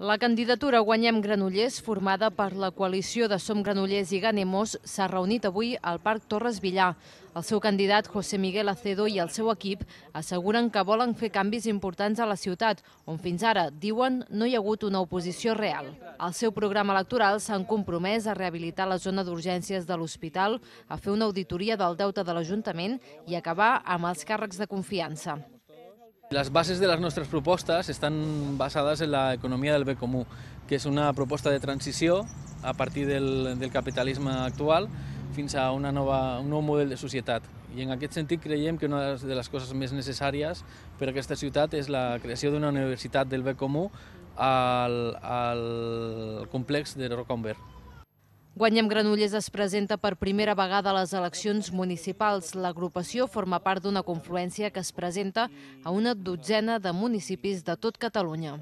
La candidatura Guanyem Granollers, formada per la coalició de Som Granollers i Ganemos, s'ha reunit avui al Parc Torres Villà. El seu candidat, José Miguel Acedo, i el seu equip asseguren que volen fer canvis importants a la ciutat, on fins ara, diuen, no hi ha hagut una oposició real. Al seu programa electoral s'han compromès a rehabilitar la zona d'urgències de l'hospital, a fer una auditoria del deute de l'Ajuntament i acabar amb els càrrecs de confiança. Les bases de les nostres propostes estan basades en la del bé comú, que és una proposta de transició a partir del, del capitalisme actual fins a una nova, un nou model de societat. I en aquest sentit creiem que una de les coses més necessàries per a aquesta ciutat és la creació d'una universitat del bé comú al, al complex de Rocambert. Guanyem Granollers es presenta per primera vegada a les eleccions municipals. L'agrupació forma part d'una confluència que es presenta a una dotzena de municipis de tot Catalunya.